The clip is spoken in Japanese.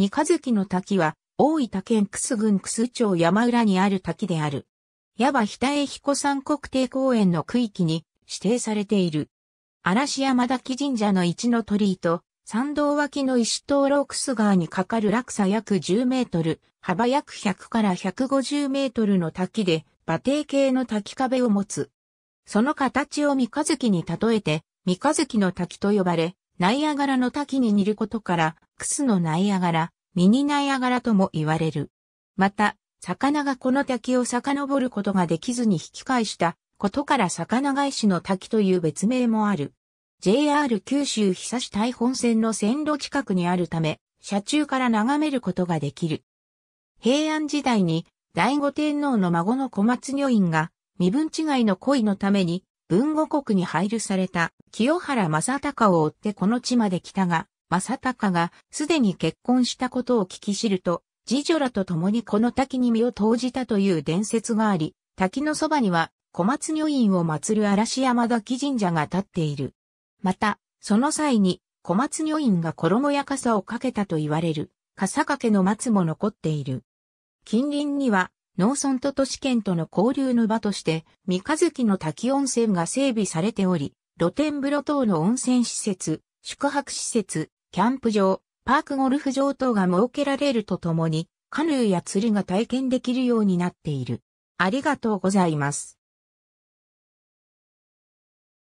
三日月の滝は、大分県楠郡楠町山浦にある滝である。矢場北江彦山国定公園の区域に指定されている。嵐山滝神社の一の鳥居と、参道脇の石灯籠楠川に架かる落差約10メートル、幅約100から150メートルの滝で、馬蹄形の滝壁を持つ。その形を三日月に例えて、三日月の滝と呼ばれ、ナイアガラの滝に似ることから、クスのナイアガラ、ミニナイアガラとも言われる。また、魚がこの滝を遡ることができずに引き返したことから魚返しの滝という別名もある。JR 九州久し台本線の線路近くにあるため、車中から眺めることができる。平安時代に醍醐天皇の孫の小松女院が身分違いの恋のために文後国に配慮された清原正隆を追ってこの地まで来たが、正隆がすでに結婚したことを聞き知ると、次女らと共にこの滝に身を投じたという伝説があり、滝のそばには小松女院を祀る嵐山滝神社が建っている。また、その際に小松女院が衣や傘をかけたと言われる、傘掛けの松も残っている。近隣には農村と都市圏との交流の場として、三日月の滝温泉が整備されており、露天風呂等の温泉施設、宿泊施設、キャンプ場、パークゴルフ場等が設けられるとともに、カヌーや釣りが体験できるようになっている。ありがとうございます。